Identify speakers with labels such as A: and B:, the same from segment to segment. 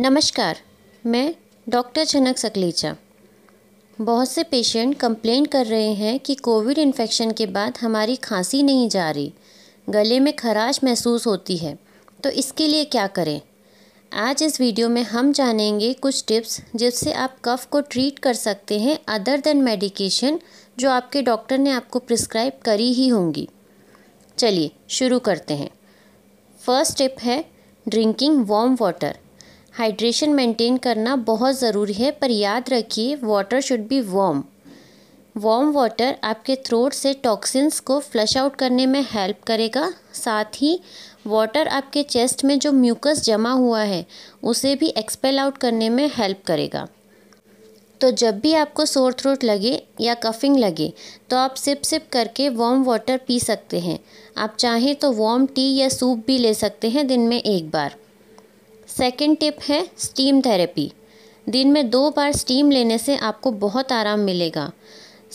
A: नमस्कार मैं डॉक्टर झनक सकलेचा बहुत से पेशेंट कंप्लेन कर रहे हैं कि कोविड इन्फेक्शन के बाद हमारी खांसी नहीं जा रही गले में खराश महसूस होती है तो इसके लिए क्या करें आज इस वीडियो में हम जानेंगे कुछ टिप्स जिससे आप कफ़ को ट्रीट कर सकते हैं अदर देन मेडिकेशन जो आपके डॉक्टर ने आपको प्रिस्क्राइब करी ही होंगी चलिए शुरू करते हैं फर्स्ट टिप है drinking warm water hydration maintain करना बहुत ज़रूरी है पर याद रखिए water should be warm warm water आपके थ्रोट से टॉक्सिन्स को फ्लश आउट करने में हेल्प करेगा साथ ही वाटर आपके चेस्ट में जो म्यूकस जमा हुआ है उसे भी एक्सपेल आउट करने में हेल्प करेगा तो जब भी आपको सोर थ्रोट लगे या कफिंग लगे तो आप सिप सिप करके वॉम वाटर पी सकते हैं आप चाहें तो वॉम टी या सूप भी ले सकते हैं दिन में एक बार सेकेंड टिप है स्टीम थेरेपी दिन में दो बार स्टीम लेने से आपको बहुत आराम मिलेगा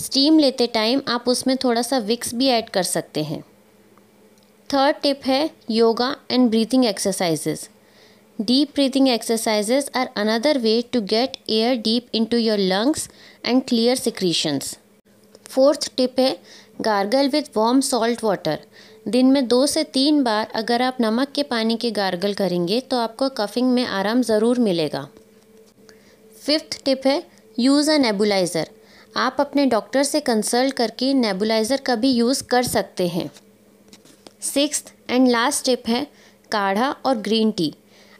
A: स्टीम लेते टाइम आप उसमें थोड़ा सा विक्स भी ऐड कर सकते हैं थर्ड टिप है yoga and breathing exercises deep breathing exercises are another way to get air deep into your lungs and clear secretions fourth tip है gargle with warm salt water दिन में दो से तीन बार अगर आप नमक के पानी के गार्गल करेंगे तो आपको कफिंग में आराम ज़रूर मिलेगा फिफ्थ टिप है यूज़ अ नेबुलाइज़र आप अपने डॉक्टर से कंसल्ट करके नेबुलाइज़र का भी यूज़ कर सकते हैं सिक्स एंड लास्ट टिप है काढ़ा और ग्रीन टी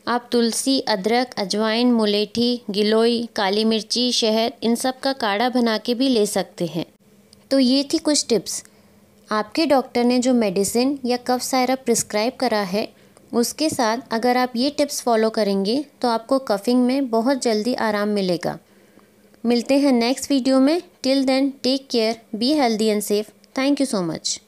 A: आप तुलसी अदरक अजवाइन मुलेठी गिलोई काली मिर्ची शहद इन सब का काढ़ा बना के भी ले सकते हैं तो ये थी कुछ टिप्स आपके डॉक्टर ने जो मेडिसिन या कफ सायरप प्रिस्क्राइब करा है उसके साथ अगर आप ये टिप्स फॉलो करेंगे तो आपको कफिंग में बहुत जल्दी आराम मिलेगा मिलते हैं नेक्स्ट वीडियो में till then take care be healthy and safe thank you so much